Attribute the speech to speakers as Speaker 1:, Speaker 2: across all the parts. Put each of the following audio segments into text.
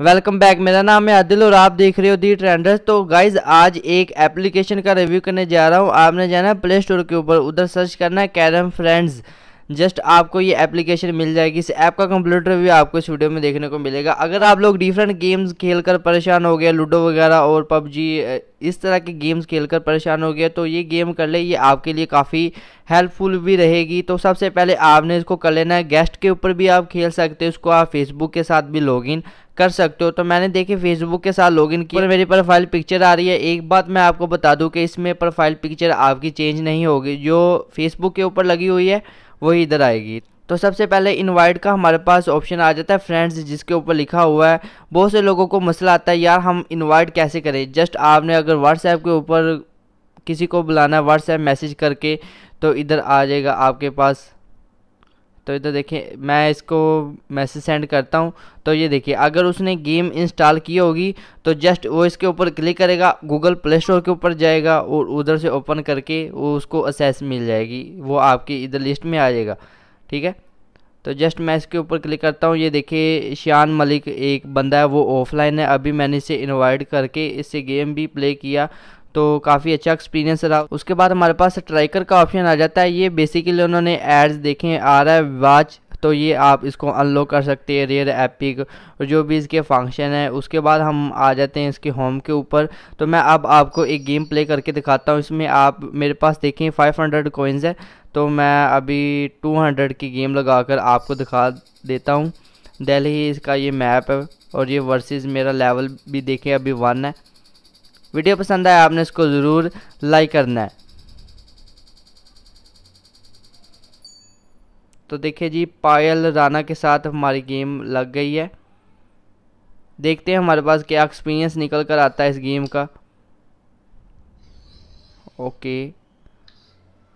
Speaker 1: welcome back मेरा नाम है आदिल और आप देख रहे हो दी ट्रेंडर्स तो गाइज आज एक एप्लीकेशन का रिव्यू करने जा रहा हूँ आपने जाना है प्ले स्टोर के ऊपर उधर सर्च करना है कैरम फ्रेंड्स जस्ट आपको ये एप्लीकेशन मिल जाएगी इस ऐप का कंप्यूटर भी आपको इस वीडियो में देखने को मिलेगा अगर आप लोग डिफरेंट गेम्स खेल कर परेशान हो गया लूडो वगैरह और पबजी इस तरह के गेम्स खेल कर परेशान हो गया तो ये गेम कर ले ये आपके लिए काफ़ी हेल्पफुल भी रहेगी तो सबसे पहले आपने इसको कर लेना है गेस्ट के ऊपर भी आप खेल सकते हो इसको आप फेसबुक के साथ भी लॉगिन कर सकते हो तो मैंने देखे फेसबुक के साथ लॉगिन किया और मेरी प्रोफाइल पिक्चर आ रही है एक बात मैं आपको बता दूं कि इसमें प्रोफाइल पिक्चर आपकी चेंज नहीं होगी जो फेसबुक के ऊपर लगी हुई है वही इधर आएगी तो सबसे पहले इनवाइट का हमारे पास ऑप्शन आ जाता है फ्रेंड्स जिसके ऊपर लिखा हुआ है बहुत से लोगों को मसला आता है यार हम इनवाइट कैसे करें जस्ट आपने अगर व्हाट्सएप के ऊपर किसी को बुलाना है व्हाट्सएप मैसेज करके तो इधर आ जाएगा आपके पास तो इधर तो देखिए मैं इसको मैसेज सेंड करता हूँ तो ये देखिए अगर उसने गेम इंस्टॉल की होगी तो जस्ट वो इसके ऊपर क्लिक करेगा गूगल प्ले स्टोर के ऊपर जाएगा और उधर से ओपन करके वो उसको असेस मिल जाएगी वो आपकी इधर लिस्ट में आ जाएगा ठीक है तो जस्ट मैं इसके ऊपर क्लिक करता हूँ ये देखिए शान मलिक एक बंदा है वो ऑफलाइन है अभी मैंने इसे इन्वाइट करके इससे गेम भी प्ले किया तो काफ़ी अच्छा एक्सपीरियंस रहा उसके बाद हमारे पास ट्राइकर का ऑप्शन आ जाता है ये बेसिकली उन्होंने एड्स देखे आ रहा है वाच तो ये आप इसको अनलॉक कर सकते हैं रेयर एपिक और जो भी इसके फंक्शन है उसके बाद हम आ जाते हैं इसके होम के ऊपर तो मैं अब आपको एक गेम प्ले करके दिखाता हूँ इसमें आप मेरे पास देखें 500 हंड्रेड कोइंस है तो मैं अभी 200 की गेम लगाकर आपको दिखा देता हूँ दिल्ली इसका ये मैप है और ये वर्सेस मेरा लेवल भी देखें अभी वन है वीडियो पसंद आया आपने इसको ज़रूर लाइक करना है तो देखिए जी पायल राना के साथ हमारी गेम लग गई है देखते हैं हमारे पास क्या एक्सपीरियंस निकल कर आता है इस गेम का ओके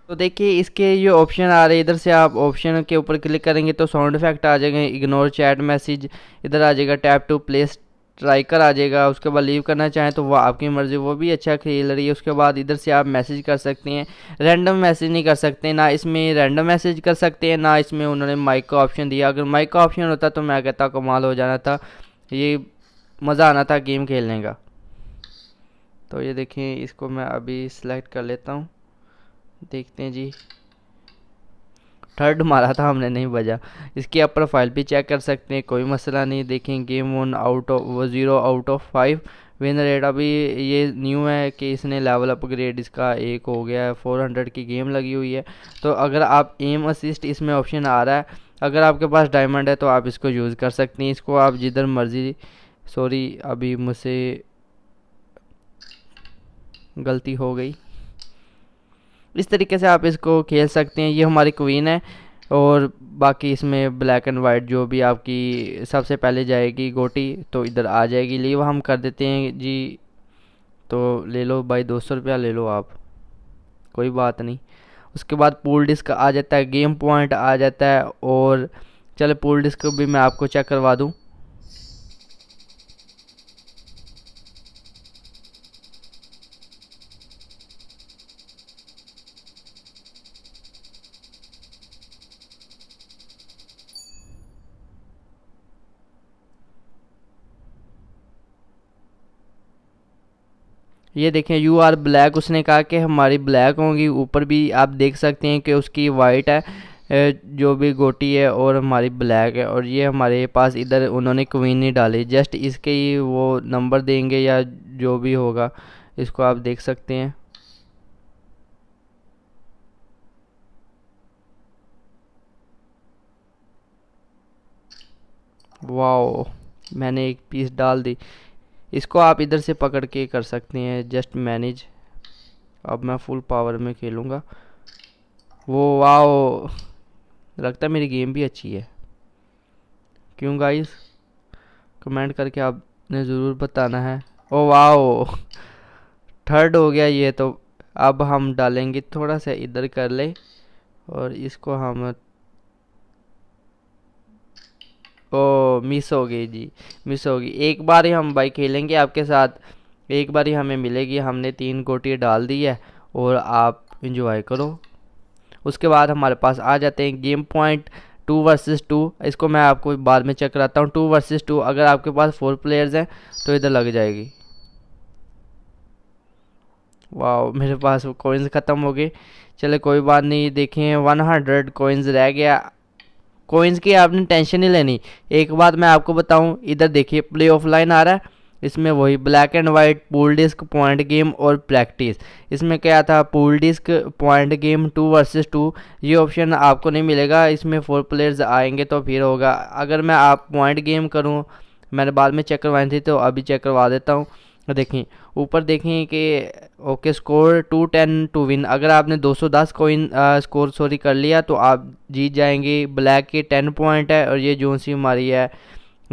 Speaker 1: तो देखिए इसके ये ऑप्शन आ रहे हैं इधर से आप ऑप्शन के ऊपर क्लिक करेंगे तो साउंड इफेक्ट आ जाएंगे इग्नोर चैट मैसेज इधर आ जाएगा टैप टू प्लेस स्ट्राइकर आ जाएगा उसके बाद लीव करना चाहें तो वो आपकी मर्ज़ी वो भी अच्छा खेल रही है उसके बाद इधर से आप मैसेज कर सकते हैं रैंडम मैसेज नहीं कर सकते ना इसमें रैंडम मैसेज कर सकते हैं ना इसमें उन्होंने माइक का ऑप्शन दिया अगर माइक का ऑप्शन होता तो मैं कहता कमाल हो जाना था ये मज़ा आना था गेम खेलने का तो ये देखें इसको मैं अभी सेलेक्ट कर लेता हूँ देखते हैं जी थर्ड मारा था हमने नहीं बजा इसकी आप प्रोफाइल भी चेक कर सकते हैं कोई मसला नहीं देखें game one out of zero out of five win rate अभी ये न्यू है कि इसने लेवल अपग्रेड इसका एक हो गया है फोर हंड्रेड की गेम लगी हुई है तो अगर आप एम असिस्ट इसमें ऑप्शन आ रहा है अगर आपके पास डायमंड है तो आप इसको यूज़ कर सकते हैं इसको आप जिधर मर्ज़ी सॉरी अभी मुझसे गलती हो गई इस तरीके से आप इसको खेल सकते हैं ये हमारी क्वीन है और बाकी इसमें ब्लैक एंड वाइट जो भी आपकी सबसे पहले जाएगी गोटी तो इधर आ जाएगी लीव हम कर देते हैं जी तो ले लो भाई दो सौ रुपया ले लो आप कोई बात नहीं उसके बाद पूल डिस्क आ जाता है गेम पॉइंट आ जाता है और चलो पूल डिस्क भी मैं आपको चेक करवा दूँ ये देखें यू आर ब्लैक उसने कहा कि हमारी ब्लैक होंगी ऊपर भी आप देख सकते हैं कि उसकी वाइट है जो भी गोटी है और हमारी ब्लैक है और ये हमारे पास इधर उन्होंने क्वीन नहीं डाली जस्ट इसके ही वो नंबर देंगे या जो भी होगा इसको आप देख सकते हैं वाओ मैंने एक पीस डाल दी इसको आप इधर से पकड़ के कर सकते हैं जस्ट मैनेज अब मैं फुल पावर में खेलूँगा वो वाओ लगता है मेरी गेम भी अच्छी है क्यों गाइस कमेंट करके आपने ज़रूर बताना है ओ वाओ थर्ड हो गया ये तो अब हम डालेंगे थोड़ा सा इधर कर ले और इसको हम ओ मिस हो गई जी मिस हो गई एक बार ही हम भाई खेलेंगे आपके साथ एक बार ही हमें मिलेगी हमने तीन गोटी डाल दी है और आप इंजॉय करो उसके बाद हमारे पास आ जाते हैं game point two versus two इसको मैं आपको बाद में चेक कराता हूँ टू वर्सेस टू अगर आपके पास फोर प्लेयर्स हैं तो इधर लग जाएगी वाह मेरे पास कोइंस ख़त्म हो गए चले कोई बात नहीं देखें वन हंड्रेड कोइंस रह गया कोइंस की आपने टेंशन नहीं लेनी एक बात मैं आपको बताऊं इधर देखिए प्ले ऑफ लाइन आ रहा है इसमें वही black and white pool disc point game और प्रैक्टिस इसमें क्या था pool disc point game two versus two ये ऑप्शन आपको नहीं मिलेगा इसमें फोर प्लेयर्स आएंगे तो फिर होगा अगर मैं आप पॉइंट गेम करूँ मैंने बाद में चेक करवाई थी तो अभी चेक करवा देता हूँ देखें ऊपर देखें कि okay score two ten to win अगर आपने 210 कोइन स्कोर सॉरी कर लिया तो आप जीत जाएंगे ब्लैक के 10 पॉइंट है और ये जो सी हमारी है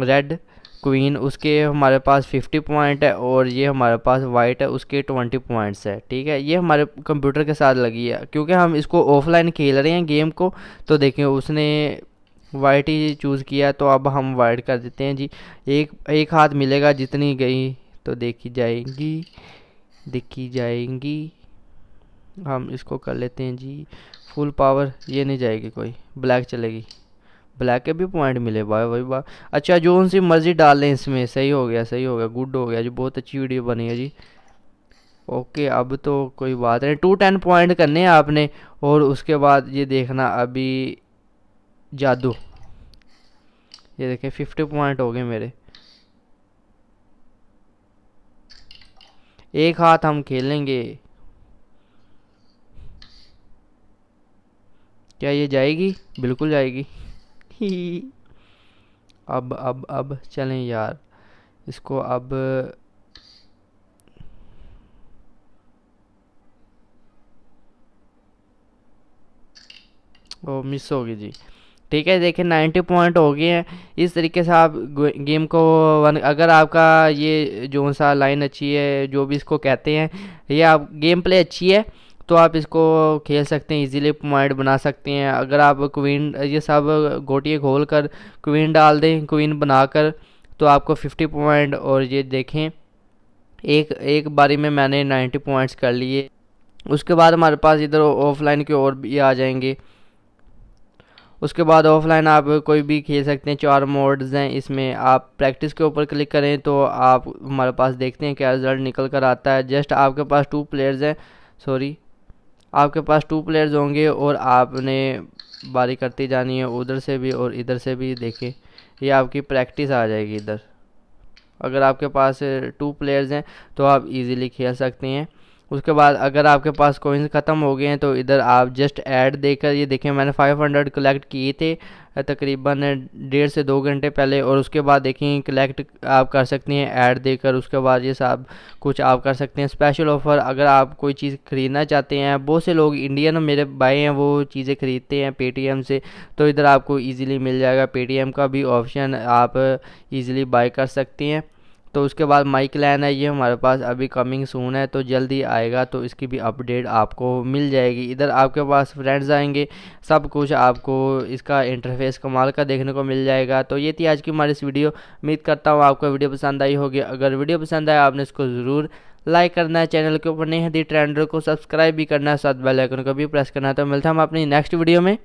Speaker 1: रेड क्वीन उसके हमारे पास 50 पॉइंट है और ये हमारे पास वाइट है उसके 20 पॉइंट्स है ठीक है ये हमारे कंप्यूटर के साथ लगी है क्योंकि हम इसको ऑफलाइन खेल रहे हैं गेम को तो देखें उसने वाइट ही चूज़ किया तो अब हम वाइट कर देते हैं जी एक एक हाथ मिलेगा जितनी गई तो देखी जाएंगी देखी जाएंगी हम इसको कर लेते हैं जी फुल पावर ये नहीं जाएगी कोई ब्लैक चलेगी ब्लैक के भी पॉइंट मिले भाई भाई वाह अच्छा जो उनसी मर्जी डाल लें इसमें सही हो गया सही हो गया गुड हो गया जी बहुत अच्छी वीडियो बनी है जी ओके अब तो कोई बात नहीं टू टेन पॉइंट करने हैं आपने और उसके बाद ये देखना अभी जादू ये देखें फिफ्टी पॉइंट हो गए मेरे एक हाथ हम खेलेंगे क्या ये जाएगी बिल्कुल जाएगी अब अब अब चलें यार इसको अब ओ मिस होगी जी ठीक है देखिए 90 पॉइंट हो गए हैं इस तरीके से आप गेम को वन अगर आपका ये जो सा लाइन अच्छी है जो भी इसको कहते हैं ये आप गेम प्ले अच्छी है तो आप इसको खेल सकते हैं इजीली पॉइंट बना सकते हैं अगर आप क्वीन ये सब गोटिए खोल कर क्वीन डाल दें क्वीन बनाकर तो आपको 50 पॉइंट और ये देखें एक एक बारी में मैंने 90 पॉइंट्स कर लिए उसके बाद हमारे पास इधर ऑफलाइन के और भी आ जाएंगे उसके बाद ऑफलाइन आप कोई भी खेल सकते हैं चार मोड्स हैं इसमें आप प्रैक्टिस के ऊपर क्लिक करें तो आप हमारे पास देखते हैं क्या रिज़ल्ट निकल कर आता है जस्ट आपके पास टू प्लेयर्स हैं सॉरी आपके पास टू प्लेयर्स होंगे और आपने बारी करती जानी है उधर से भी और इधर से भी देखें ये आपकी प्रैक्टिस आ जाएगी इधर अगर आपके पास टू प्लेयर्स हैं तो आप इजीली खेल सकते हैं उसके बाद अगर आपके पास कोइंस ख़त्म हो गए हैं तो इधर आप जस्ट ऐड देकर ये देखें मैंने 500 कलेक्ट किए थे तकरीबन डेढ़ से दो घंटे पहले और उसके बाद देखें कलेक्ट आप कर सकते हैं ऐड देकर उसके बाद ये सब कुछ आप कर सकते हैं स्पेशल ऑफ़र अगर आप कोई चीज़ ख़रीदना चाहते हैं बहुत से लोग इंडियन मेरे भाई हैं वो चीज़ें ख़रीदते हैं पे से तो इधर आपको ईज़िली मिल जाएगा पे का भी ऑप्शन आप ईज़िली बाई कर सकते हैं तो उसके बाद माइक लैन है ये हमारे पास अभी कमिंग सून है तो जल्दी आएगा तो इसकी भी अपडेट आपको मिल जाएगी इधर आपके पास फ्रेंड्स आएंगे सब कुछ आपको इसका इंटरफेस कमाल का देखने को मिल जाएगा तो ये थी आज की हमारी इस वीडियो उम्मीद करता हूँ आपको वीडियो पसंद आई होगी अगर वीडियो पसंद आया आपने इसको ज़रूर लाइक करना है चैनल के ऊपर नहीं हदी ट्रेंडर को सब्सक्राइब भी करना है साथ बेल आइकन को भी प्रेस करना है तो मिलता हम अपनी नेक्स्ट वीडियो में